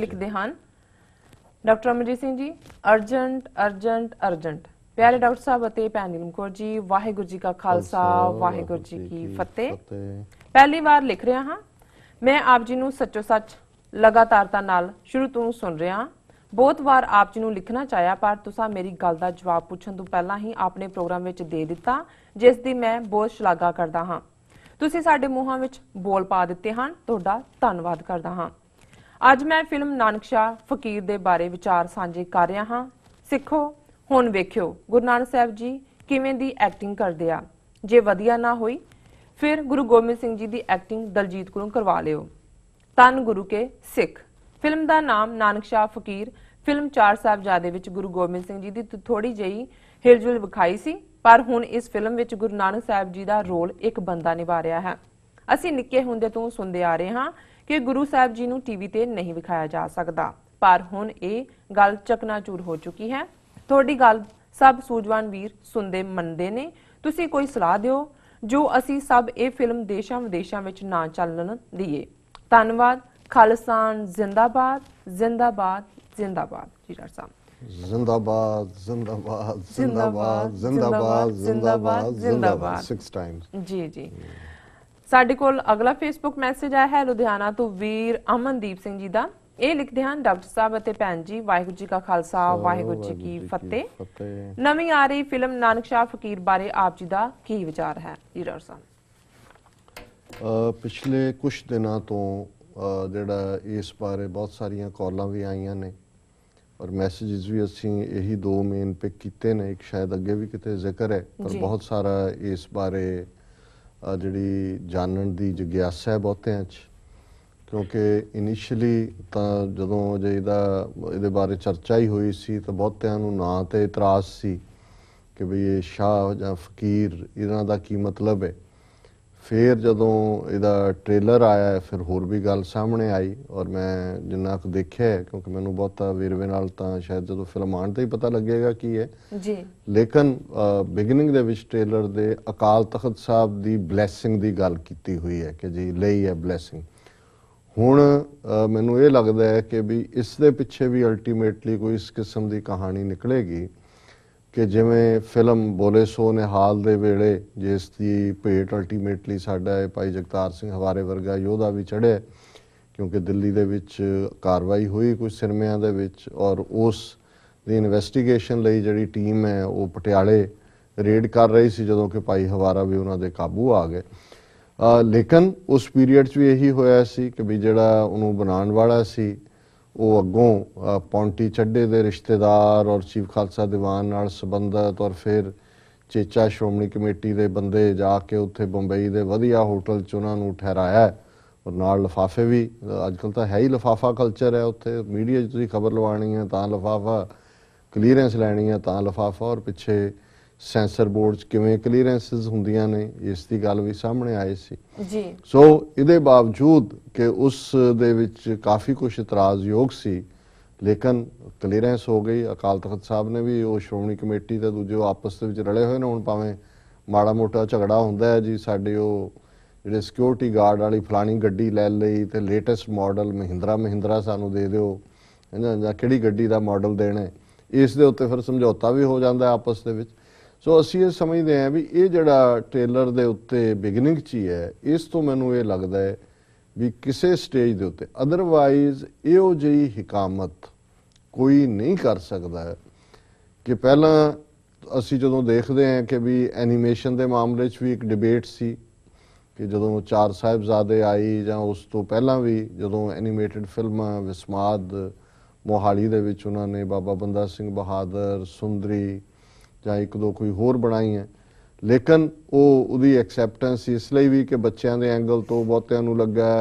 ਲਿਖਦੇ ਹਨ doctor Amarjit Singh ji urgent urgent urgent ਪਿਆਰੇ ਡਾਕਟਰ ਸਾਹਿਬ ਅਤੇ ਪੈਨਲ ਕੋਰ ਜੀ ਵਾਹਿਗੁਰੂ ਜੀ ਕਾ ਖਾਲਸਾ ਵਾਹਿਗੁਰੂ ਜੀ ਕੀ ਫਤਿਹ ਪਹਿਲੀ ਵਾਰ ਲਿਖ ਰਿਹਾ ਹਾਂ ਮੈਂ ਆਪ ਜੀ ਨੂੰ ਸੱਚੋ ਸੱਚ ਲਗਾਤਾਰਤਾ ਨਾਲ ਸ਼ੁਰੂ ਤੋਂ ਸੁਣ ਰਿਹਾ ਬਹੁਤ ਵਾਰ ਆਪ ਜੀ ਨੂੰ ਲਿਖਣਾ ਚਾਹਿਆ ਪਰ ਤੁਸੀਂ ਮੇਰੀ ਗੱਲ ਦਾ ਜਵਾਬ ਪੁੱਛਣ ਤੋਂ ਪਹਿਲਾਂ ਹੀ ਆਪਣੇ ਪ੍ਰੋਗਰਾਮ ਵਿੱਚ ਦੇ ਦਿੱਤਾ ਜਿਸ ਦੀ ਮੈਂ ਬਹੁਤ ਸ਼ਲਾਘਾ ਕਰਦਾ ਹਾਂ ਤੁਸੀਂ ਸਾਡੇ ਮੂੰਹਾਂ ਵਿੱਚ ਬੋਲ ਪਾ ਦਿੱਤੇ ਹਨ ਤੁਹਾਡਾ ਧੰਨਵਾਦ ਕਰਦਾ ਹਾਂ ਅੱਜ ਮੈਂ ਫਿਲਮ ਨਾਨਕਸ਼ਾ ਫਕੀਰ ਦੇ ਬਾਰੇ ਵਿਚਾਰ ਸਾਂਝੇ ਕਰ ਰਿਹਾ ਹਾਂ ਸਿੱਖੋ ਹੁਣ ਵੇਖਿਓ ਗੁਰੂ ਨਾਨਕ ਸਾਹਿਬ ਜੀ ਕਿਵੇਂ ਦੀ ਐਕਟਿੰਗ ਕਰਦੇ ਆ ਜੇ ਵਧੀਆ ਨਾ ਹੋਈ ਫਿਰ ਗੁਰੂ ਗੋਬਿੰਦ ਸਿੰਘ ਜੀ ਦੀ ਐਕਟਿੰਗ ਦਲਜੀਤ ਕੋਲੋਂ ਕਰਵਾ ਲਿਓ ਤਨ ਗੁਰੂ ਕੇ ਸਿੱਖ ਫਿਲਮ ਦਾ ਨਾਮ ਨਾਨਕਸ਼ਾ ਫਕੀਰ ਫਿਲਮ ਚਾਰ ਸਾਹਿਬਜ਼ਾਦੇ ਵਿੱਚ ਗੁਰੂ ਗੋਬਿੰਦ ਸਿੰਘ ਜੀ ਦੀ ਥੋੜੀ ਜਿਹੀ ਹਿਲਜੁਲ ਵਿਖਾਈ ਸੀ ਪਰ ਹੁਣ ਇਸ ਫਿਲਮ ਵਿੱਚ ਗੁਰੂ ਨਾਨਕ ਸਾਹਿਬ ਜੀ ਦਾ ਰੋਲ ਇੱਕ ਬੰਦਾ ਨਿਭਾ ਰਿਹਾ ਹੈ ਅਸੀਂ ਨਿੱਕੇ ਹੁੰਦੇ ਤੋਂ ਸੁਣਦੇ ਆ ਰਹੇ ਹਾਂ ਕਿ ਗੁਰੂ ਸਾਹਿਬ ਜੀ ਨੂੰ ਟੀਵੀ ਤੇ ਨਹੀਂ ਵਿਖਾਇਆ ਜਾ ਸਕਦਾ ਪਰ ਹੁਣ ਇਹ ਗੱਲ ਚਕਨਾਚੂਰ ਹੋ ਚੁੱਕੀ ਹੈ ਤੁਹਾਡੀ ਗੱਲ ਸਭ ਸੂਝਵਾਨ ਵੀਰ ਸੁਣਦੇ ਮੰਨਦੇ ਨੇ ਤੁਸੀਂ ਕੋਈ ਸਲਾਹ ਦਿਓ ਜੋ ਅਸੀਂ ਸਭ ਇਹ ਫਿਲਮ ਦੇਸ਼ਾਂ ਵਿਦੇਸ਼ਾਂ ਵਿੱਚ ਨਾ ਚੱਲਣ ਦਈਏ ਧੰਨਵਾਦ ਖਾਲਸਾਨ ਜ਼ਿੰਦਾਬਾਦ ਜ਼ਿੰਦਾਬਾਦ ਜ਼ਿੰਦਾਬਾਦ ਜੀ ਰਾਜ ਸਾਹਿਬ ਜ਼ਿੰਦਾਬਾਦ ਜ਼ਿੰਦਾਬਾਦ ਜ਼ਿੰਦਾਬਾਦ ਜ਼ਿੰਦਾਬਾਦ ਜ਼ਿੰਦਾਬਾਦ ਜ਼ਿੰਦਾਬਾਦ 6 ਟਾਈਮਸ ਜੀ ਜੀ ਸਾਡੇ ਕੋਲ ਅਗਲਾ ਫੇਸਬੁੱਕ ਮੈਸੇਜ ਆਇਆ ਹੈ ਲੁਧਿਆਣਾ ਤੋਂ ਵੀਰ ਅਮਨਦੀਪ ਸਿੰਘ ਜੀ ਦਾ ਇਹ ਲਿਖਦੇ ਹਨ ਡਾਕਟਰ ਸਾਹਿਬ ਅਤੇ ਭੈਣ ਜੀ ਵਾਹਿਗੁਰੂ ਜੀ ਕਾ ਖਾਲਸਾ ਵਾਹਿਗੁਰੂ ਜੀ ਕੀ ਫਤਿਹ ਨਵੀਂ ਆ ਰਹੀ ਫਿਲਮ ਨਾਨਕ ਸ਼ਾਹ ਫਕੀਰ ਬਾਰੇ ਆਪ ਜੀ ਦਾ ਕੀ ਵਿਚਾਰ ਹੈ ਜੀ ਸਾਹਿਬ ਪਿਛਲੇ ਕੁਝ ਦਿਨਾਂ ਤੋਂ ਜਿਹੜਾ ਇਸ ਬਾਰੇ ਬਹੁਤ ਸਾਰੀਆਂ ਕਾਲਾਂ ਵੀ ਆਈਆਂ ਨੇ ਔਰ ਮੈਸੇजेस ਵੀ ਅਸੀਂ ਇਹੀ ਦੋ ਮੇਨ ਪਿਕ ਕੀਤੇ ਨੇ ਇੱਕ ਸ਼ਾਇਦ ਅੱਗੇ ਵੀ ਕਿਤੇ ਜ਼ਿਕਰ ਹੈ ਪਰ ਬਹੁਤ ਸਾਰਾ ਇਸ ਬਾਰੇ ਜਿਹੜੀ ਜਾਣਨ ਦੀ ਜਗਿਆਸਾ ਹੈ ਬਹੁਤਿਆਂ 'ਚ ਕਿਉਂਕਿ ਇਨੀਸ਼ੀਅਲੀ ਤਾਂ ਜਦੋਂ ਜੇ ਇਹਦਾ ਇਹਦੇ ਬਾਰੇ ਚਰਚਾ ਹੀ ਹੋਈ ਸੀ ਤਾਂ ਬਹੁਤਿਆਂ ਨੂੰ ਨਾਂ ਤੇ ਇਤਰਾਜ਼ ਸੀ ਕਿ ਵੀ ਇਹ ਸ਼ਾਹ ਜਾਂ ਫਕੀਰ ਇਹਨਾਂ ਦਾ ਕੀ ਮਤਲਬ ਹੈ ਫਿਰ ਜਦੋਂ ਇਹਦਾ ਟ੍ਰੇਲਰ ਆਇਆ ਫਿਰ ਹੋਰ ਵੀ ਗੱਲ ਸਾਹਮਣੇ ਆਈ ਔਰ ਮੈਂ ਜਿੰਨਾ ਕੁ ਦੇਖਿਆ ਕਿਉਂਕਿ ਮੈਨੂੰ ਬਹੁਤਾ ਵੇਰਵੇ ਨਾਲ ਤਾਂ ਸ਼ਾਇਦ ਜਦੋਂ ਫਿਲਮ ਆਣ ਤੇ ਹੀ ਪਤਾ ਲੱਗੇਗਾ ਕੀ ਹੈ ਜੀ ਲੇਕਿਨ ਬਿਗਨਿੰਗ ਦੇ ਵਿੱਚ ਟ੍ਰੇਲਰ ਦੇ ਅਕਾਲ ਤਖਤ ਸਾਹਿਬ ਦੀ ਬਲੇਸਿੰਗ ਦੀ ਗੱਲ ਕੀਤੀ ਹੋਈ ਹੈ ਕਿ ਜੀ ਲਈ ਹੈ ਬਲੇਸਿੰਗ ਹੁਣ ਮੈਨੂੰ ਇਹ ਲੱਗਦਾ ਹੈ ਕਿ ਵੀ ਇਸ ਦੇ ਪਿੱਛੇ ਵੀ ਅਲਟੀਮੇਟਲੀ ਕੋਈ ਇਸ ਕਿਸਮ ਦੀ ਕਹਾਣੀ ਨਿਕਲੇਗੀ ਕਿ ਜਿਵੇਂ ਫਿਲਮ ਬੋਲੇ ਸੋ ਹਾਲ ਦੇ ਵੇਲੇ ਜਿਸ ਦੀ ਭੇਟ ਅਲਟੀਮੇਟਲੀ ਸਾਡਾ ਹੈ ਭਾਈ ਜਗਤਾਰ ਸਿੰਘ ਹਵਾਰੇ ਵਰਗਾ ਯੋਧਾ ਵੀ ਚੜਿਆ ਕਿਉਂਕਿ ਦਿੱਲੀ ਦੇ ਵਿੱਚ ਕਾਰਵਾਈ ਹੋਈ ਕੁਝ ਸਿਨਮਿਆਂ ਦੇ ਵਿੱਚ ਔਰ ਉਸ ਦੀ ਇਨਵੈਸਟੀਗੇਸ਼ਨ ਲਈ ਜਿਹੜੀ ਟੀਮ ਹੈ ਉਹ ਪਟਿਆਲੇ ਰੇਡ ਕਰ ਰਹੀ ਸੀ ਜਦੋਂ ਕਿ ਭਾਈ ਹਵਾਰਾ ਵੀ ਉਹਨਾਂ ਦੇ ਕਾਬੂ ਆ ਗਏ ਲੇਕਿਨ ਉਸ ਪੀਰੀਅਡ 'ਚ ਵੀ ਇਹੀ ਹੋਇਆ ਸੀ ਕਿ ਵੀ ਜਿਹੜਾ ਉਹਨੂੰ ਬਣਾਉਣ ਵਾਲਾ ਸੀ ਉਹ ਅੱਗੋਂ ਪੌਂਟੀ ਛੱਡੇ ਦੇ ਰਿਸ਼ਤੇਦਾਰ ਔਰ ਚੀਫ ਖਾਲਸਾ ਦੀਵਾਨ ਨਾਲ ਸੰਬੰਧਤ ਔਰ ਫਿਰ ਚੇਚਾ ਸ਼੍ਰੋਮਣੀ ਕਮੇਟੀ ਦੇ ਬੰਦੇ ਜਾ ਕੇ ਉੱਥੇ ਬੰਬਈ ਦੇ ਵਧੀਆ ਹੋਟਲ 'ਚ ਉਹਨਾਂ ਨੂੰ ਠਹਿਰਾਇਆ ਔਰ ਨਾਲ ਲਫਾਫੇ ਵੀ ਅੱਜਕੱਲ ਤਾਂ ਹੈ ਹੀ ਲਫਾਫਾ ਕਲਚਰ ਹੈ ਉੱਥੇ ਮੀਡੀਆ ਜੀ ਤੁਸੀਂ ਖਬਰ ਲਵਾਣੀ ਹੈ ਤਾਂ ਲਫਾਫਾ ਕਲੀਅਰੈਂਸ ਲੈਣੀ ਹੈ ਤਾਂ ਲਫਾਫਾ ਔਰ ਪਿੱਛੇ ਸੈਂਸਰ ਬੋਰਡਸ ਕਿਵੇਂ ਕਲੀਅਰੈਂਸਸ ਹੁੰਦੀਆਂ ਨੇ ਇਸ ਦੀ ਗੱਲ ਵੀ ਸਾਹਮਣੇ ਆਈ ਸੀ ਜੀ ਸੋ ਇਹਦੇ ਬਾਵਜੂਦ ਕਿ ਉਸ ਦੇ ਵਿੱਚ ਕਾਫੀ ਕੁਝ ਇਤਰਾਜ਼ਯੋਗ ਸੀ ਲੇਕਿਨ ਕਲੀਅਰੈਂਸ ਹੋ ਗਈ ਅਕਾਲ ਤਖਤ ਸਾਹਿਬ ਨੇ ਵੀ ਉਹ ਸ਼੍ਰੋਮਣੀ ਕਮੇਟੀ ਤੇ ਦੂਜੇ ਆਪਸ ਦੇ ਵਿੱਚ ਰਲੇ ਹੋਏ ਨੇ ਹੁਣ ਭਾਵੇਂ ਮਾੜਾ ਮੋਟਾ ਝਗੜਾ ਹੁੰਦਾ ਹੈ ਜੀ ਸਾਡੇ ਉਹ ਜਿਹੜੇ ਸਿਕਿਉਰਿਟੀ ਗਾਰਡ ਵਾਲੀ ਫਲਾਣੀ ਗੱਡੀ ਲੈ ਲਈ ਤੇ ਲੇਟੈਸਟ ਮਾਡਲ ਮਹਿੰਦਰਾ ਮਹਿੰਦਰਾ ਸਾਨੂੰ ਦੇ ਦਿਓ ਇਹਨਾਂ ਜਾਂ ਕਿਹੜੀ ਗੱਡੀ ਦਾ ਮਾਡਲ ਦੇਣਾ ਇਸ ਦੇ ਉੱਤੇ ਫਿਰ ਸਮਝੌਤਾ ਵੀ ਹੋ ਜਾਂਦਾ ਆਪਸ ਦੇ ਵਿੱਚ ਸੋ ਅਸੀਂ ਇਹ ਸਮਝਦੇ ਹਾਂ ਵੀ ਇਹ ਜਿਹੜਾ ਟ੍ਰੇਲਰ ਦੇ ਉੱਤੇ ਬਿਗਨਿੰਗ 'ਚ ਹੀ ਹੈ ਇਸ ਤੋਂ ਮੈਨੂੰ ਇਹ ਲੱਗਦਾ ਹੈ ਵੀ ਕਿਸੇ ਸਟੇਜ ਦੇ ਉੱਤੇ ਅਦਰਵਾਈਜ਼ ਇਹੋ ਜਿਹੀ ਹਕਾਮਤ ਕੋਈ ਨਹੀਂ ਕਰ ਸਕਦਾ ਕਿ ਪਹਿਲਾਂ ਅਸੀਂ ਜਦੋਂ ਦੇਖਦੇ ਹਾਂ ਕਿ ਵੀ ਐਨੀਮੇਸ਼ਨ ਦੇ ਮਾਮਲੇ 'ਚ ਵੀ ਇੱਕ ਡਿਬੇਟ ਸੀ ਕਿ ਜਦੋਂ ਚਾਰ ਸਾਹਿਬਜ਼ਾਦੇ ਆਈ ਜਾਂ ਉਸ ਤੋਂ ਪਹਿਲਾਂ ਵੀ ਜਦੋਂ ਐਨੀਮੇਟਿਡ ਫਿਲਮਾਂ ਵਿਸਮਾਦ ਮੋਹਾਲੀ ਦੇ ਵਿੱਚ ਉਹਨਾਂ ਨੇ ਬਾਬਾ ਬੰਦਾ ਸਿੰਘ ਬਹਾਦਰ ਸੁੰਦਰੀ ਜਾਂ ਇੱਕ ਦੋ ਕੋਈ ਹੋਰ ਬਣਾਈ ਹੈ ਲੇਕਿਨ ਉਹ ਉਹਦੀ ਐਕਸੈਪਟੈਂਸ ਇਸ ਲਈ ਵੀ ਕਿ ਬੱਚਿਆਂ ਦੇ ਐਂਗਲ ਤੋਂ ਬਹੁਤਿਆਂ ਨੂੰ ਲੱਗਾ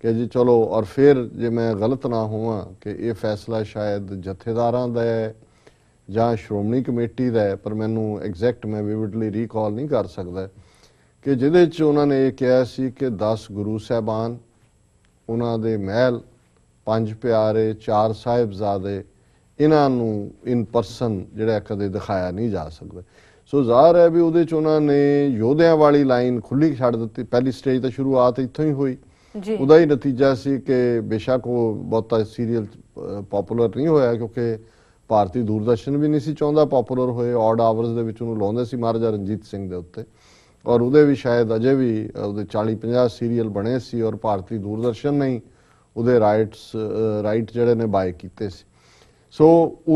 ਕਿ ਜੀ ਚਲੋ ਔਰ ਫਿਰ ਜੇ ਮੈਂ ਗਲਤ ਨਾ ਹੋਵਾਂ ਕਿ ਇਹ ਫੈਸਲਾ ਸ਼ਾਇਦ ਜਥੇਦਾਰਾਂ ਦਾ ਹੈ ਜਾਂ ਸ਼੍ਰੋਮਣੀ ਕਮੇਟੀ ਦਾ ਹੈ ਪਰ ਮੈਨੂੰ ਐਗਜ਼ੈਕਟ ਮੈਂ ਵਿਵਿਡਲੀ ਰੀਕਾਲ ਨਹੀਂ ਕਰ ਸਕਦਾ ਕਿ ਜਿਹਦੇ ਚ ਉਹਨਾਂ ਨੇ ਇਹ ਕਿਹਾ ਸੀ ਕਿ 10 ਗੁਰੂ ਸਾਹਿਬਾਨ ਉਹਨਾਂ ਦੇ ਮਹਿਲ ਪੰਜ ਪਿਆਰੇ ਚਾਰ ਸਾਹਿਬਜ਼ਾਦੇ ਇਹਨਾਂ ਨੂੰ ਇਨ ਪਰਸਨ ਜਿਹੜਾ ਕਦੇ ਦਿਖਾਇਆ ਨਹੀਂ ਜਾ ਸਕਦਾ ਸੋ ਜ਼ਾਹਰ ਹੈ ਵੀ ਉਹਦੇ ਚ ਉਹਨਾਂ ਨੇ ਯੋਧਿਆਂ ਵਾਲੀ ਲਾਈਨ ਖੁੱਲੀ ਛੱਡ ਦਿੱਤੀ ਪਹਿਲੀ ਸਟੇਜ ਤਾਂ ਸ਼ੁਰੂਆਤ ਇੱਥੋਂ ਹੀ ਹੋਈ ਜੀ ਉਹਦਾ ਹੀ ਨਤੀਜਾ ਸੀ ਕਿ ਬੇਸ਼ੱਕ ਉਹ ਬਹੁਤਾ ਸੀਰੀਅਲ ਪਪੂਲਰ ਨਹੀਂ ਹੋਇਆ ਕਿਉਂਕਿ ਭਾਰਤੀ ਦੂਰਦਰਸ਼ਨ ਵੀ ਨਹੀਂ ਸੀ ਚਾਹੁੰਦਾ ਪਪੂਲਰ ਹੋਏ ਆਡ ਆਵਰਸ ਦੇ ਵਿੱਚ ਉਹਨੂੰ ਲਾਉਂਦੇ ਸੀ ਮਹਾਰਾਜਾ ਰਣਜੀਤ ਸਿੰਘ ਦੇ ਉੱਤੇ ਔਰ ਉਹਦੇ ਵੀ ਸ਼ਾਇਦ ਅਜੇ ਵੀ ਉਹਦੇ 40 50 ਸੀਰੀਅਲ ਬਣੇ ਸੀ ਔਰ ਭਾਰਤੀ ਦੂਰਦਰਸ਼ਨ ਨਹੀਂ ਉਹਦੇ ਰਾਈਟਸ ਰਾਈਟ ਜਿਹੜੇ ਨੇ ਬਾਏ ਕੀਤੇ ਸੀ ਸੋ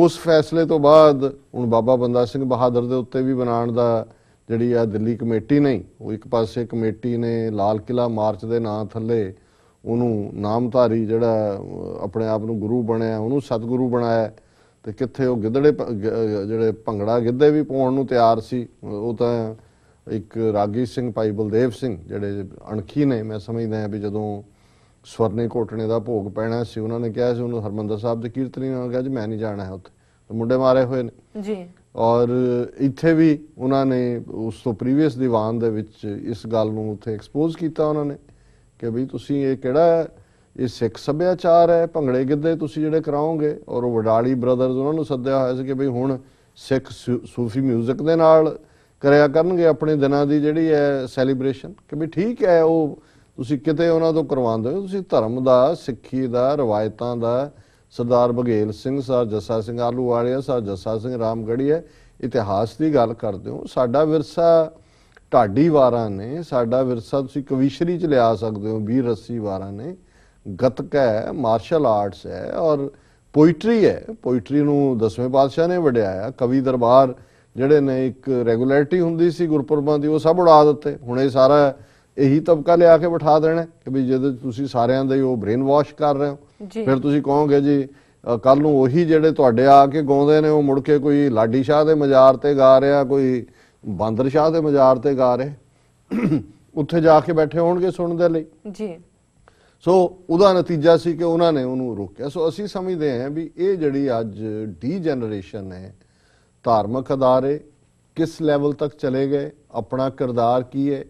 ਉਸ ਫੈਸਲੇ ਤੋਂ ਬਾਅਦ ਹੁਣ ਬਾਬਾ ਬੰਦਾ ਸਿੰਘ ਬਹਾਦਰ ਦੇ ਉੱਤੇ ਵੀ ਬਣਾਉਣ ਦਾ ਜਿਹੜੀ ਆ ਦਿੱਲੀ ਕਮੇਟੀ ਨਹੀਂ ਉਹ ਇੱਕ ਪਾਸੇ ਕਮੇਟੀ ਨੇ ਲਾਲ ਕਿਲਾ ਮਾਰਚ ਦੇ ਨਾਂ ਥੱਲੇ ਉਹਨੂੰ ਨਾਮਧਾਰੀ ਜਿਹੜਾ ਆਪਣੇ ਆਪ ਨੂੰ ਗੁਰੂ ਬਣਿਆ ਉਹਨੂੰ ਸਤਿਗੁਰੂ ਬਣਾਇਆ ਤੇ ਕਿੱਥੇ ਉਹ ਗਿੱਦੜੇ ਜਿਹੜੇ ਭੰਗੜਾ ਗਿੱਧੇ ਵੀ ਪਾਉਣ ਨੂੰ ਤਿਆਰ ਸੀ ਉਹ ਤਾਂ ਇੱਕ ਰਾਗੀ ਸਿੰਘ ਭਾਈ ਬਲਦੇਵ ਸਿੰਘ ਜਿਹੜੇ ਅਣਖੀ ਨੇ ਮੈਂ ਸਮਝਦਾ ਹਾਂ ਵੀ ਜਦੋਂ ਸਵਰਨੇ ਕੋਟਣੇ ਦਾ ਭੋਗ ਪੈਣਾ ਸੀ ਉਹਨਾਂ ਨੇ ਕਿਹਾ ਸੀ ਉਹਨੂੰ ਹਰਮੰਦਰ ਸਾਹਿਬ ਦੇ ਕੀਰਤਨੀ ਨਾਲ ਕਿਹਾ ਜੀ ਮੈਂ ਨਹੀਂ ਜਾਣਾ ਹੈ ਉੱਥੇ ਤੇ ਮੁੰਡੇ ਮਾਰੇ ਹੋਏ ਨੇ ਜੀ ਔਰ ਇੱਥੇ ਵੀ ਉਹਨਾਂ ਨੇ ਉਸ ਤੋਂ ਪ੍ਰੀਵੀਅਸ ਦੀਵਾਨ ਦੇ ਵਿੱਚ ਇਸ ਗੱਲ ਨੂੰ ਉੱਥੇ ਐਕਸਪੋਜ਼ ਕੀਤਾ ਉਹਨਾਂ ਨੇ ਕਿ ਭਈ ਤੁਸੀਂ ਇਹ ਕਿਹੜਾ ਇਹ ਸਿੱਖ ਸੱਭਿਆਚਾਰ ਹੈ ਭੰਗੜੇ ਗਿੱਧੇ ਤੁਸੀਂ ਜਿਹੜੇ ਕਰਾਓਗੇ ਔਰ ਉਹ ਵਡਾਲੀ ਬ੍ਰਦਰਸ ਉਹਨਾਂ ਨੂੰ ਸੱਦਿਆ ਹੋਇਆ ਸੀ ਕਿ ਭਈ ਹੁਣ ਸਿੱਖ ਸੂਫੀ 뮤직 ਦੇ ਨਾਲ ਕਰਿਆ ਕਰਨਗੇ ਆਪਣੇ ਦਿਨਾਂ ਦੀ ਜਿਹੜੀ ਹੈ ਸੈਲੀਬ੍ਰੇਸ਼ਨ ਕਿ ਵੀ ਠੀਕ ਹੈ ਉਹ ਤੁਸੀਂ ਕਿਤੇ ਉਹਨਾਂ ਤੋਂ ਕਰਵਾਉਂਦੇ ਹੋ ਤੁਸੀਂ ਧਰਮ ਦਾ ਸਿੱਖੀ ਦਾ ਰਵਾਇਤਾਂ ਦਾ ਸਰਦਾਰ ਬਗੇਲ ਸਿੰਘ ਸਾਹਿਬ ਜੱਸਾ ਸਿੰਘ ਆਲੂ ਵਾਲਿਆ ਸਾਹਿਬ ਜੱਸਾ ਸਿੰਘ ਰਾਮਗੜੀ ਹੈ ਇਤਿਹਾਸ ਦੀ ਗੱਲ ਕਰਦੇ ਹੋ ਸਾਡਾ ਵਿਰਸਾ ਢਾਡੀ ਵਾਰਾਂ ਨੇ ਸਾਡਾ ਵਿਰਸਾ ਤੁਸੀਂ ਕਵੀਸ਼ਰੀ ਚ ਲਿਆ ਸਕਦੇ ਹੋ ਵੀਰ ਰੱਸੀ ਵਾਰਾਂ ਨੇ ਗਤਕ ਹੈ ਮਾਰਸ਼ਲ ਆਰਟਸ ਹੈ ਔਰ ਪੋਇਟਰੀ ਹੈ ਪੋਇਟਰੀ ਨੂੰ ਦਸਵੇਂ ਪਾਤਸ਼ਾਹ ਨੇ ਵਡਿਆਇਆ ਕਵੀ ਦਰਬਾਰ ਜਿਹੜੇ ਨੇ ਇੱਕ ਰੈਗੂਲੈਰਿਟੀ ਹੁੰਦੀ ਸੀ ਗੁਰਪੁਰਬਾਂ ਦੀ ਉਹ ਸਭ ਉਡਾ ਦਿੱਤੇ ਹੁਣ ਇਹ ਸਾਰਾ ਇਹੀ ਤਬਕਾ ਲਿਆ ਕੇ ਬਿਠਾ ਦੇਣਾ ਕਿ ਵੀ ਜਦੋਂ ਤੁਸੀਂ ਸਾਰਿਆਂ ਦੇ ਉਹ ਬ੍ਰੇਨ ਵਾਸ਼ ਕਰ ਰਹੇ ਹੋ ਫਿਰ ਤੁਸੀਂ ਕਹੋਗੇ ਜੀ ਕੱਲ ਨੂੰ ਉਹੀ ਜਿਹੜੇ ਤੁਹਾਡੇ ਆ ਕੇ ਗਾਉਂਦੇ ਨੇ ਉਹ ਮੁੜ ਕੇ ਕੋਈ ਲਾਡੀ ਸ਼ਾਹ ਦੇ ਮਜ਼ਾਰ ਤੇ ਗਾ ਰਿਹਾ ਕੋਈ ਬਾਂਦਰ ਸ਼ਾਹ ਦੇ ਮਜ਼ਾਰ ਤੇ ਗਾ ਰਿਹਾ ਉੱਥੇ ਜਾ ਕੇ ਬੈਠੇ ਹੋਣਗੇ ਸੁਣਨ ਦੇ ਲਈ ਜੀ ਸੋ ਉਹਦਾ ਨਤੀਜਾ ਸੀ ਕਿ ਉਹਨਾਂ ਨੇ ਉਹਨੂੰ ਰੋਕਿਆ ਸੋ ਅਸੀਂ ਸਮਝਦੇ ਹਾਂ ਵੀ ਇਹ ਜਿਹੜੀ ਅੱਜ ਡੀ ਜਨਰੇਸ਼ਨ ਹੈ ਧਾਰਮਿਕ ਅਦਾਰੇ ਕਿਸ ਲੈਵਲ ਤੱਕ ਚਲੇ ਗਏ ਆਪਣਾ ਕਿਰਦਾਰ ਕੀ ਹੈ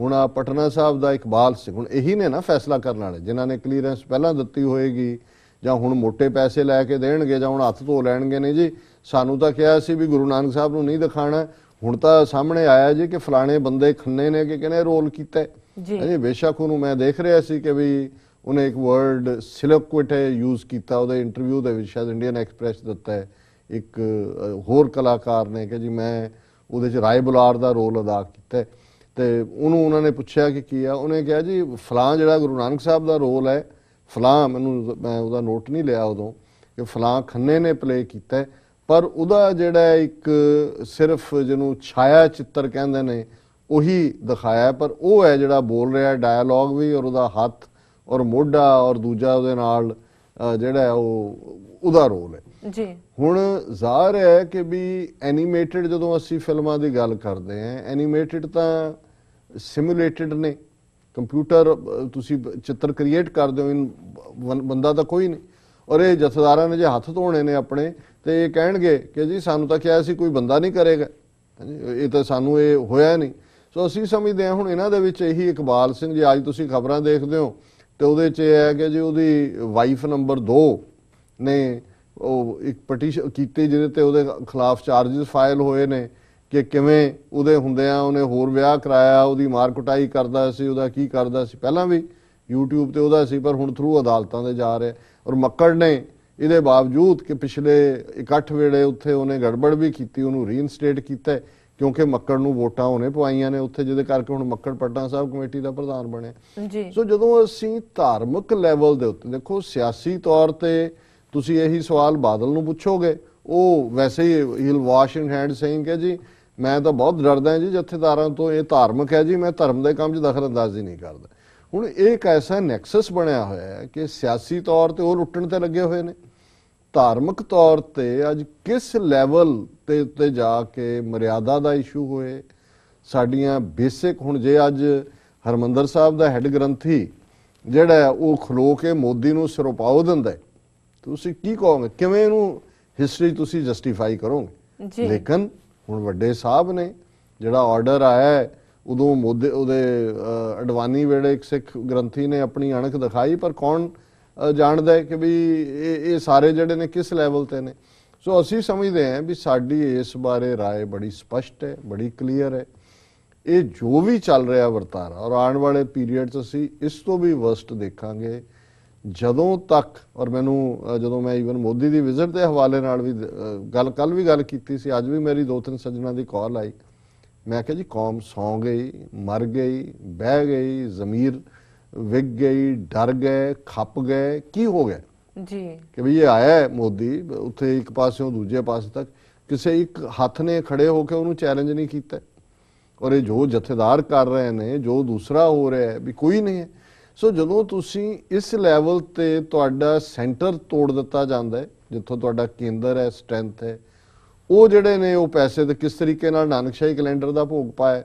ਹੁਣ ਆ ਪਟਨਾ ਸਾਹਿਬ ਦਾ ਇਕਬਾਲ ਸਿੰਘ ਹੁਣ ਇਹੀ ਨੇ ਨਾ ਫੈਸਲਾ ਕਰਨ ਵਾਲੇ ਜਿਨ੍ਹਾਂ ਨੇ ਕਲੀਅਰੈਂਸ ਪਹਿਲਾਂ ਦਿੱਤੀ ਹੋਏਗੀ ਜਾਂ ਹੁਣ ਮੋٹے ਪੈਸੇ ਲੈ ਕੇ ਦੇਣਗੇ ਜਾਂ ਹੁਣ ਹੱਥ ਧੋ ਲੈਣਗੇ ਨੇ ਜੀ ਸਾਨੂੰ ਤਾਂ ਕਿਹਾ ਸੀ ਵੀ ਗੁਰੂ ਨਾਨਕ ਸਾਹਿਬ ਨੂੰ ਨਹੀਂ ਦਿਖਾਣਾ ਹੁਣ ਤਾਂ ਸਾਹਮਣੇ ਆਇਆ ਜੀ ਕਿ ਫਲਾਣੇ ਬੰਦੇ ਖੰਨੇ ਨੇ ਕਿ ਕਹਿੰਦੇ ਰੋਲ ਕੀਤਾ ਜੀ ਅਜੇ ਬੇਸ਼ੱਕ ਉਹਨੂੰ ਮੈਂ ਦੇਖ ਰਿਹਾ ਸੀ ਕਿ ਵੀ ਉਹਨੇ ਇੱਕ ਵਰਡ ਸਿਲਕੁਇਟ ਯੂਜ਼ ਕੀਤਾ ਉਹਦੇ ਇੰਟਰਵਿਊ ਦੇ ਵਿੱਚ ਸ਼ਾਇਦ ਇੰਡੀਅਨ ਐਕਸਪ੍ਰੈਸ ਦਿੱਤਾ ਹੈ ਇੱਕ ਹੋਰ ਕਲਾਕਾਰ ਨੇ ਕਿ ਜੀ ਮੈਂ ਉਹਦੇ ਚ ਰਾਏ ਬੁਲਾਰ ਦਾ ਰੋਲ ਅਦਾ ਕੀਤਾ ਤੇ ਉਹਨੂੰ ਉਹਨਾਂ ਨੇ ਪੁੱਛਿਆ ਕਿ ਕੀ ਆ ਉਹਨੇ ਕਿਹਾ ਜੀ ਫਲਾਂ ਜਿਹੜਾ ਗੁਰੂ ਨਾਨਕ ਸਾਹਿਬ ਦਾ ਰੋਲ ਹੈ ਫਲਾਂ ਮੈਨੂੰ ਮੈਂ ਉਹਦਾ ਨੋਟ ਨਹੀਂ ਲਿਆ ਉਦੋਂ ਕਿ ਫਲਾਂ ਖੰਨੇ ਨੇ ਪਲੇ ਕੀਤਾ ਪਰ ਉਹਦਾ ਜਿਹੜਾ ਇੱਕ ਸਿਰਫ ਜਿਹਨੂੰ ਛਾਇਆ ਚਿੱਤਰ ਕਹਿੰਦੇ ਨੇ ਉਹੀ ਦਿਖਾਇਆ ਪਰ ਉਹ ਹੈ ਜਿਹੜਾ ਬੋਲ ਰਿਹਾ ਡਾਇਲੋਗ ਵੀ ਔਰ ਉਹਦਾ ਹੱਥ ਔਰ ਮੋਢਾ ਔਰ ਦੂਜਾ ਉਹਦੇ ਨਾਲ ਜਿਹੜਾ ਉਹ ਉਹਦਾ ਰੋਲ ਹੈ ਜੀ ਹੁਣ ਜ਼ਾਹਰ ਹੈ ਕਿ ਵੀ ਐਨੀਮੇਟਿਡ ਜਦੋਂ ਅਸੀਂ ਫਿਲਮਾਂ ਦੀ ਗੱਲ ਕਰਦੇ ਆਂ ਐਨੀਮੇਟਿਡ ਤਾਂ ਸਿਮੂਲੇਟਡ ਨੇ ਕੰਪਿਊਟਰ ਤੁਸੀਂ ਚਿੱਤਰ ਕ੍ਰੀਏਟ ਕਰਦੇ ਹੋ ਬੰਦਾ ਤਾਂ ਕੋਈ ਨਹੀਂ ਔਰ ਇਹ ਜਥੇਦਾਰਾਂ ਨੇ ਜੇ ਹੱਥ ਧੋਣੇ ਨੇ ਆਪਣੇ ਤੇ ਇਹ ਕਹਿਣਗੇ ਕਿ ਜੀ ਸਾਨੂੰ ਤਾਂ ਕਿਹਾ ਸੀ ਕੋਈ ਬੰਦਾ ਨਹੀਂ ਕਰੇਗਾ ਇਹ ਤਾਂ ਸਾਨੂੰ ਇਹ ਹੋਇਆ ਨਹੀਂ ਸੋ ਅਸੀਂ ਸਮਝਦੇ ਹਾਂ ਹੁਣ ਇਹਨਾਂ ਦੇ ਵਿੱਚ ਇਹੀ ਇਕਬਾਲ ਸਿੰਘ ਜੀ ਅੱਜ ਤੁਸੀਂ ਖਬਰਾਂ ਦੇਖਦੇ ਹੋ ਤੇ ਉਹਦੇ 'ਚ ਇਹ ਹੈ ਕਿ ਜੀ ਉਹਦੀ ਵਾਈਫ ਨੰਬਰ 2 ਨੇ ਉਹ ਇੱਕ ਪਟੀਸ਼ਨ ਕੀਤੀ ਜਿਹਦੇ ਤੇ ਉਹਦੇ ਖਿਲਾਫ ਚਾਰजेस ਫਾਈਲ ਹੋਏ ਨੇ ਕਿ ਕਿਵੇਂ ਉਹਦੇ ਹੁੰਦਿਆਂ ਉਹਨੇ ਹੋਰ ਵਿਆਹ ਕਰਾਇਆ ਉਹਦੀ ਮਾਰ ਕੁਟਾਈ ਕਰਦਾ ਸੀ ਉਹਦਾ ਕੀ ਕਰਦਾ ਸੀ ਪਹਿਲਾਂ ਵੀ YouTube ਤੇ ਉਹਦਾ ਸੀ ਪਰ ਹੁਣ ਥਰੂ ਅਦਾਲਤਾਂ ਦੇ ਜਾ ਰਿਹਾ ਔਰ ਮੱਕੜ ਨੇ ਇਹਦੇ ਬਾਵਜੂਦ ਕਿ ਪਿਛਲੇ ਇਕੱਠ ਵੇਲੇ ਉੱਥੇ ਉਹਨੇ ਗੜਬੜ ਵੀ ਕੀਤੀ ਉਹਨੂੰ ਰੀਇਨਸਟੇਟ ਕੀਤਾ ਕਿਉਂਕਿ ਮੱਕੜ ਨੂੰ ਵੋਟਾਂ ਉਹਨੇ ਪਵਾਈਆਂ ਨੇ ਉੱਥੇ ਜਿਹਦੇ ਕਰਕੇ ਹੁਣ ਮੱਕੜ ਪੱਟਾ ਸਾਹਿਬ ਕਮੇਟੀ ਦਾ ਪ੍ਰਧਾਨ ਬਣਿਆ ਜੀ ਸੋ ਜਦੋਂ ਅਸੀਂ ਧਾਰਮਿਕ ਲੈਵਲ ਦੇ ਉੱਤੇ ਦੇਖੋ ਸਿਆਸੀ ਤੌਰ ਤੇ ਤੁਸੀਂ ਇਹੀ ਸਵਾਲ ਬਾਦਲ ਨੂੰ ਪੁੱਛੋਗੇ ਉਹ ਵੈਸੇ ਹੀ ਹੀਲ ਵਾਸ਼ਿੰਗ ਹੈਂਡ ਸੇਇੰਗ ਹੈ ਜੀ ਮੈਂ ਤਾਂ ਬਹੁਤ ਡਰਦਾ ਜੀ ਜਥੇਦਾਰਾਂ ਤੋਂ ਇਹ ਧਾਰਮਿਕ ਹੈ ਜੀ ਮੈਂ ਧਰਮ ਦੇ ਕੰਮ 'ਚ ਦਖਲ ਅੰਦਾਜ਼ੀ ਨਹੀਂ ਕਰਦਾ ਹੁਣ ਇਹ ਇੱਕ ਐਸਾ ਨੈਕਸਸ ਬਣਿਆ ਹੋਇਆ ਹੈ ਕਿ ਸਿਆਸੀ ਤੌਰ ਤੇ ਉਹ ਲੁੱਟਣ ਤੇ ਲੱਗੇ ਹੋਏ ਨੇ ਧਾਰਮਿਕ ਤੌਰ ਤੇ ਅੱਜ ਕਿਸ ਲੈਵਲ ਤੇ ਉੱਤੇ ਜਾ ਕੇ ਮਰਿਆਦਾ ਦਾ ਇਸ਼ੂ ਹੋਏ ਸਾਡੀਆਂ ਬੇਸਿਕ ਹੁਣ ਜੇ ਅੱਜ ਹਰਮੰਦਰ ਸਾਹਿਬ ਦਾ ਹੈੱਡ ਗ੍ਰੰਥੀ ਜਿਹੜਾ ਉਹ ਖਲੋ ਕੇ ਮੋਦੀ ਨੂੰ ਸਿਰੋਪਾਉ ਦਿੰਦਾ ਤੁਸੀਂ ਕੀ ਕਹੋਗੇ ਕਿਵੇਂ ਇਹਨੂੰ ਹਿਸਟਰੀ ਤੁਸੀਂ ਜਸਟੀਫਾਈ ਕਰੋਗੇ ਲੇਕਿਨ ਹੁਣ ਵੱਡੇ ਸਾਹਿਬ ਨੇ ਜਿਹੜਾ ਆਰਡਰ ਆਇਆ ਉਦੋਂ ਮੋਦੇ ਉਹਦੇ ਅਡਵਾਨੀ ਵੇਲੇ ਇੱਕ ਸਿੱਖ ਗ੍ਰੰਥੀ ਨੇ ਆਪਣੀ ਅਣਖ ਦਿਖਾਈ ਪਰ ਕੌਣ ਜਾਣਦਾ ਹੈ ਕਿ ਵੀ ਇਹ ਇਹ ਸਾਰੇ ਜਿਹੜੇ ਨੇ ਕਿਸ ਲੈਵਲ ਤੇ ਨੇ ਸੋ ਅਸੀਂ ਸਮਝਦੇ ਹਾਂ ਵੀ ਸਾਡੀ ਇਸ ਬਾਰੇ رائے ਬੜੀ ਸਪਸ਼ਟ ਹੈ ਬੜੀ ਕਲੀਅਰ ਹੈ ਇਹ ਜੋ ਵੀ ਚੱਲ ਰਿਹਾ ਵਰਤਾਰਾ ਔਰ ਆਉਣ ਵਾਲੇ ਪੀਰੀਅਡਸ ਅਸੀਂ ਇਸ ਤੋਂ ਵੀ ਵਰਸਟ ਦੇਖਾਂਗੇ ਜਦੋਂ ਤੱਕ ਔਰ ਮੈਨੂੰ ਜਦੋਂ ਮੈਂ ਈਵਨ ਮੋਦੀ ਦੀ ਵਿਜ਼ਿਟ ਦੇ ਹਵਾਲੇ ਨਾਲ ਵੀ ਗੱਲ ਕੱਲ ਵੀ ਗੱਲ ਕੀਤੀ ਸੀ ਅੱਜ ਵੀ ਮੇਰੀ ਦੋ ਤਿੰਨ ਸੱਜਣਾ ਦੀ ਕਾਲ ਆਈ ਮੈਂ ਕਿਹਾ ਜੀ ਕੌਮ ਸੌਂ ਗਈ ਮਰ ਗਈ ਬਹਿ ਗਈ ਜ਼ਮੀਰ ਵਿਗ ਗਈ ਡਰ ਗਏ ਖੱਪ ਗਏ ਕੀ ਹੋ ਗਿਆ ਜੀ ਕਿ ਵੀ ਇਹ ਆਇਆ ਮੋਦੀ ਉੱਥੇ ਇੱਕ ਪਾਸਿਓਂ ਦੂਜੇ ਪਾਸੇ ਤੱਕ ਕਿਸੇ ਇੱਕ ਹੱਥ ਨੇ ਖੜੇ ਹੋ ਕੇ ਉਹਨੂੰ ਚੈਲੰਜ ਨਹੀਂ ਕੀਤਾ ਔਰ ਇਹ ਜੋ ਜਥੇਦਾਰ ਕਰ ਰਹੇ ਨੇ ਜੋ ਦੂਸਰਾ ਹੋ ਰਿਹਾ ਹੈ ਵੀ ਕੋਈ ਨਹੀਂ ਹੈ ਸੋ ਜਦੋਂ ਤੁਸੀਂ ਇਸ ਲੈਵਲ ਤੇ ਤੁਹਾਡਾ ਸੈਂਟਰ ਤੋੜ ਦਿੱਤਾ ਜਾਂਦਾ ਜਿੱਥੋਂ ਤੁਹਾਡਾ ਕੇਂਦਰ ਹੈ ਸਟਰੈਂਥ ਹੈ ਉਹ ਜਿਹੜੇ ਨੇ ਉਹ ਪੈਸੇ ਤੇ ਕਿਸ ਤਰੀਕੇ ਨਾਲ ਨਾਨਕਸ਼ਾਹੀ ਕੈਲੰਡਰ ਦਾ ਭੋਗ ਪਾਇਆ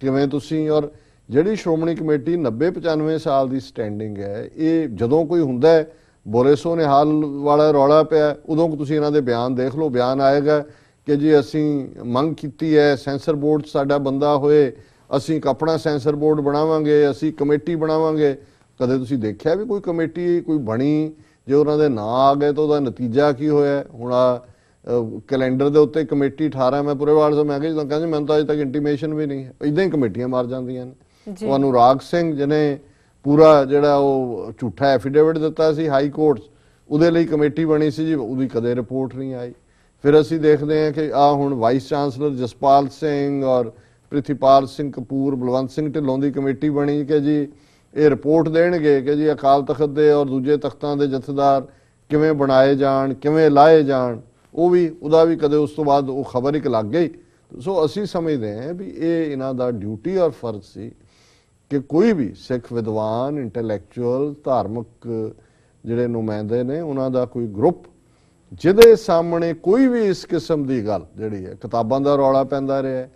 ਕਿਵੇਂ ਤੁਸੀਂ ਔਰ ਜਿਹੜੀ ਸ਼੍ਰੋਮਣੀ ਕਮੇਟੀ 90 95 ਸਾਲ ਦੀ ਸਟੈਂਡਿੰਗ ਹੈ ਇਹ ਜਦੋਂ ਕੋਈ ਹੁੰਦਾ ਹੈ ਬੋਰੇਸੋ ਨੇ ਹਾਲ ਵਾਲਾ ਰੌਲਾ ਪਿਆ ਉਦੋਂ ਤੁਸੀਂ ਇਹਨਾਂ ਦੇ ਬਿਆਨ ਦੇਖ ਲਓ ਬਿਆਨ ਆਏਗਾ ਕਿ ਜੀ ਅਸੀਂ ਮੰਗ ਕੀਤੀ ਹੈ ਸੈਂਸਰ ਬੋਰਡ ਸਾਡਾ ਬੰਦਾ ਹੋਏ ਅਸੀਂ ਆਪਣਾ ਸੈਂਸਰ ਬੋਰਡ ਬਣਾਵਾਂਗੇ ਅਸੀਂ ਕਮੇਟੀ ਬਣਾਵਾਂਗੇ ਕਦੇ ਤੁਸੀਂ ਦੇਖਿਆ ਵੀ ਕੋਈ ਕਮੇਟੀ ਕੋਈ ਬਣੀ ਜੇ ਉਹਨਾਂ ਦੇ ਨਾਂ ਆ ਗਏ ਤਾਂ ਉਹਦਾ ਨਤੀਜਾ ਕੀ ਹੋਇਆ ਹੁਣ ਆ ਕੈਲੰਡਰ ਦੇ ਉੱਤੇ ਕਮੇਟੀ 18 ਮੈਂ ਪੂਰੇ ਵਾਰ ਤੋਂ ਮੈਂ ਕਹਿੰਦਾ ਕਹਿੰਦੇ ਮੈਨੂੰ ਤਾਂ ਅਜੇ ਤੱਕ ਇੰਟੀਮੇਸ਼ਨ ਵੀ ਨਹੀਂ ਹੈ ਇਦਾਂ ਹੀ ਕਮੇਟੀਆਂ ਮਾਰ ਜਾਂਦੀਆਂ ਨੇ ਉਹ ਅਨੁਰਾਗ ਸਿੰਘ ਜਿਹਨੇ ਪੂਰਾ ਜਿਹੜਾ ਉਹ ਝੂਠਾ ਐਫੀਡੇਵਿਟ ਦਿੱਤਾ ਸੀ ਹਾਈ ਕੋਰਟ ਉਹਦੇ ਲਈ ਕਮੇਟੀ ਬਣੀ ਸੀ ਜੀ ਉਹਦੀ ਕਦੇ ਰਿਪੋਰਟ ਨਹੀਂ ਆਈ ਫਿਰ ਅਸੀਂ ਦੇਖਦੇ ਹਾਂ ਕਿ ਆ ਹੁਣ ਵਾਈਸ ਚਾਂਸਲਰ ਜਸਪਾਲ ਸਿੰਘ ਔਰ ਪ੍ਰਿਥੀਪਾਲ ਸਿੰਘ ਕਪੂਰ ਬਲਵੰਤ ਸਿੰਘ ਢਿੱਲੋਂ ਦੀ ਕਮੇਟੀ ਬਣੀ ਕਿ ਜੀ ਇਹ ਰਿਪੋਰਟ ਦੇਣਗੇ ਕਿ ਜੀ ਅਕਾਲ ਤਖਤ ਦੇ ਔਰ ਦੂਜੇ ਤਖਤਾਂ ਦੇ ਜਥੇਦਾਰ ਕਿਵੇਂ ਬਣਾਏ ਜਾਣ ਕਿਵੇਂ ਲਾਏ ਜਾਣ ਉਹ ਵੀ ਉਹਦਾ ਵੀ ਕਦੇ ਉਸ ਤੋਂ ਬਾਅਦ ਉਹ ਖਬਰ ਇੱਕ ਲੱਗ ਗਈ ਸੋ ਅਸੀਂ ਸਮਝਦੇ ਹਾਂ ਵੀ ਇਹ ਇਹਨਾਂ ਦਾ ਡਿਊਟੀ ਔਰ ਫਰਜ਼ ਸੀ ਕਿ ਕੋਈ ਵੀ ਸਿੱਖ ਵਿਦਵਾਨ ਇੰਟੈਲੈਕਚੁਅਲ ਧਾਰਮਿਕ ਜਿਹੜੇ ਨੁਮਾਇੰਦੇ ਨੇ ਉਹਨਾਂ ਦਾ ਕੋਈ ਗਰੁੱਪ ਜਿਹਦੇ ਸਾਹਮਣੇ ਕੋਈ ਵੀ ਇਸ ਕਿਸਮ ਦੀ ਗੱਲ ਜਿਹੜੀ ਹੈ ਕਿਤਾਬਾਂ ਦਾ ਰੌਲਾ ਪੈਂਦਾ ਰਿਹਾ ਹੈ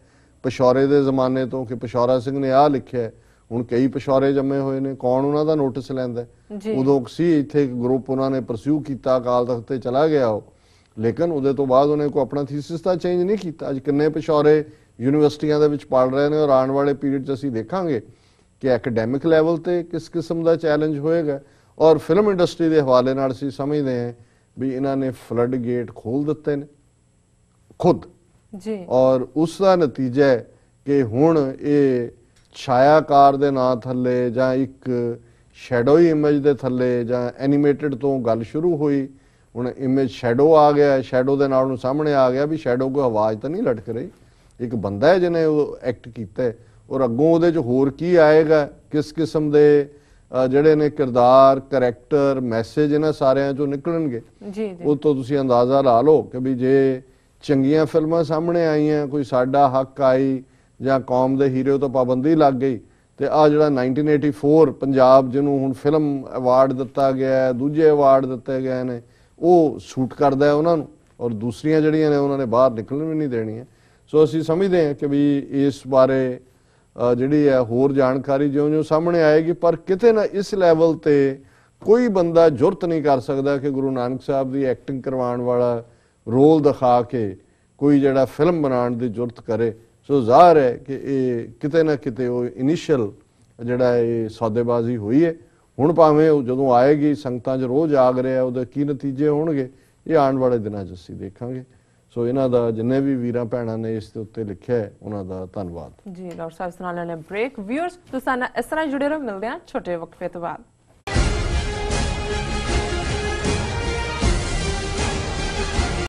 ਪਿਸ਼ੌਰੇ ਦੇ ਜ਼ਮਾਨੇ ਤੋਂ ਕਿ ਪਿਸ਼ੌਰਾ ਸਿੰਘ ਨੇ ਆ ਲਿਖਿਆ ਹੁਣ ਕਈ ਪਿਸ਼ੌਰੇ ਜੰਮੇ ਹੋਏ ਨੇ ਕੌਣ ਉਹਨਾਂ ਦਾ ਨੋਟਿਸ ਲੈਂਦਾ ਉਦੋਂ ਸੀ ਇੱਥੇ ਗਰੁੱਪ ਉਹਨਾਂ ਨੇ ਪਰਸਿਊ ਕੀਤਾ ਅਕਾਲ ਤਖਤ ਤੇ ਚਲਾ ਗਿਆ ਉਹ ਲੇਕਿਨ ਉਹਦੇ ਤੋਂ ਬਾਅਦ ਉਹਨੇ ਕੋ ਆਪਣਾ ਥੀਸਿਸ ਤਾਂ ਚੇਂਜ ਨਹੀਂ ਕੀਤਾ ਅੱਜ ਕਿੰਨੇ ਪਿਸ਼ੌਰੇ ਯੂਨੀਵਰਸਿਟੀਆਂ ਦੇ ਵਿੱਚ ਪੜ ਰਹੇ ਨੇ ਔਰ ਆਉਣ ਵਾਲੇ ਪੀਰੀਅਡ 'ਚ ਅਸੀਂ ਦੇਖਾਂਗੇ ਕਿ ਐਕੈਡੈਮਿਕ ਲੈਵਲ ਤੇ ਕਿਸ ਕਿਸਮ ਦਾ ਚੈਲੰਜ ਹੋਏਗਾ ਔਰ ਫਿਲਮ ਇੰਡਸਟਰੀ ਦੇ ਹਵਾਲੇ ਨਾਲ ਅਸੀਂ ਸਮਝਦੇ ਹਾਂ ਵੀ ਇਹਨਾਂ ਨੇ ਫਲੱਡ ਗੇਟ ਖੋਲ ਦਿੱਤੇ ਨੇ ਖੁਦ ਜੀ ਔਰ ਉਸ ਦਾ ਨਤੀਜਾ ਹੈ ਕਿ ਹੁਣ ਇਹ ਛਾਇਆਕਾਰ ਦੇ ਨਾਂ ਥੱਲੇ ਜਾਂ ਇੱਕ ਸ਼ੈਡੋਈ ਇਮੇਜ ਦੇ ਥੱਲੇ ਜਾਂ ਐਨੀਮੇਟਿਡ ਤੋਂ ਗੱਲ ਸ਼ੁਰੂ ਹੋਈ ਹੁਣ ਇਮੇਜ ਸ਼ੈਡੋ ਆ ਗਿਆ ਸ਼ੈਡੋ ਦੇ ਨਾਲ ਨੂੰ ਸਾਹਮਣੇ ਆ ਗਿਆ ਵੀ ਸ਼ੈਡੋ ਕੋਈ ਆਵਾਜ਼ ਤਾਂ ਨਹੀਂ ਲਟਕ ਰਹੀ ਇੱਕ ਬੰਦਾ ਹੈ ਜਿਹਨੇ ਉਹ ਐਕਟ ਕੀਤਾ ਔਰ ਅੱਗੋਂ ਉਹਦੇ 'ਚ ਹੋਰ ਕੀ ਆਏਗਾ ਕਿਸ ਕਿਸਮ ਦੇ ਜਿਹੜੇ ਨੇ ਕਿਰਦਾਰ ਕੈਰੈਕਟਰ ਮੈਸੇਜ ਇਹਨਾਂ ਸਾਰਿਆਂ 'ਚੋਂ ਨਿਕਲਣਗੇ ਜੀ ਜੀ ਉਹ ਤੋਂ ਤੁਸੀਂ ਅੰਦਾਜ਼ਾ ਲਾ ਲਓ ਕਿ ਵੀ ਜੇ ਚੰਗੀਆਂ ਫਿਲਮਾਂ ਸਾਹਮਣੇ ਆਈਆਂ ਕੋਈ ਸਾਡਾ ਹੱਕ ਆਈ ਜਾਂ ਕੌਮ ਦੇ ਹੀਰੋ ਤੋਂ ਪਾਬੰਦੀ ਲੱਗ ਗਈ ਤੇ ਆ ਜਿਹੜਾ 1984 ਪੰਜਾਬ ਜਿਹਨੂੰ ਹੁਣ ਫਿਲਮ ਅਵਾਰਡ ਦਿੱਤਾ ਗਿਆ ਦੂਜੇ ਅਵਾਰਡ ਦਿੱਤੇ ਗਏ ਨੇ ਉਹ ਸ਼ੂਟ ਕਰਦਾ ਹੈ ਉਹਨਾਂ ਨੂੰ ਔਰ ਦੂਸਰੀਆਂ ਜਿਹੜੀਆਂ ਨੇ ਉਹਨਾਂ ਨੇ ਬਾਹਰ ਨਿਕਲਣ ਵੀ ਨਹੀਂ ਦੇਣੀਆਂ ਸੋ ਅਸੀਂ ਸਮਝਦੇ ਹਾਂ ਕਿ ਵੀ ਇਸ ਬਾਰੇ ਜਿਹੜੀ ਹੈ ਹੋਰ ਜਾਣਕਾਰੀ ਜਿਉਂ-ਜਿਉਂ ਸਾਹਮਣੇ ਆਏਗੀ ਪਰ ਕਿਤੇ ਨਾ ਇਸ ਲੈਵਲ ਤੇ ਕੋਈ ਬੰਦਾ ਜੁਰਤ ਨਹੀਂ ਕਰ ਸਕਦਾ ਕਿ ਗੁਰੂ ਨਾਨਕ ਸਾਹਿਬ ਦੀ ਐਕਟਿੰਗ ਕਰਵਾਉਣ ਵਾਲਾ ਰੋਲ ਦਿਖਾ ਕੇ ਕੋਈ ਜਿਹੜਾ ਫਿਲਮ ਬਣਾਉਣ ਦੀ ਜ਼ਰੂਰਤ ਕਰੇ ਸੋ ਜ਼ਾਹਰ ਹੈ ਕਿ ਇਹ ਕਿਤੇ ਨਾ ਕਿਤੇ ਉਹ ਇਨੀਸ਼ੀਅਲ ਜਿਹੜਾ ਇਹ ਸੌਦੇਬਾਜ਼ੀ ਹੋਈ ਹੈ ਹੁਣ ਭਾਵੇਂ ਉਹ ਜਦੋਂ ਆਏਗੀ ਸੰਗਤਾਂ 'ਚ ਰੋਜ਼ ਆਗ ਰਿਹਾ ਉਹਦੇ ਕੀ ਨਤੀਜੇ ਹੋਣਗੇ ਇਹ ਆਉਣ ਵਾਲੇ ਦਿਨਾਂ 'ਚ ਅਸੀਂ ਦੇਖਾਂਗੇ ਸੋ ਇਹਨਾਂ ਦਾ ਜਿੰਨੇ ਵੀ ਵੀਰਾਂ ਭੈਣਾਂ ਨੇ ਇਸ ਦੇ ਉੱਤੇ ਲਿਖਿਆ ਹੈ ਉਹਨਾਂ ਦਾ ਧੰਨਵਾਦ ਜੀ ਡਾਕਟਰ ਸਾਹਿਬ ਸੁਣਾ ਨੇ ਬ੍ਰੇਕ ਵਿਊਅਰਸ ਤੁਸੀਂ ਇਸ ਤਰ੍ਹਾਂ ਜੁੜੇ ਰਹੋ ਮਿਲਦੇ ਹਾਂ ਛੋਟੇ ਵਕਫੇ ਤੋਂ ਬਾਅਦ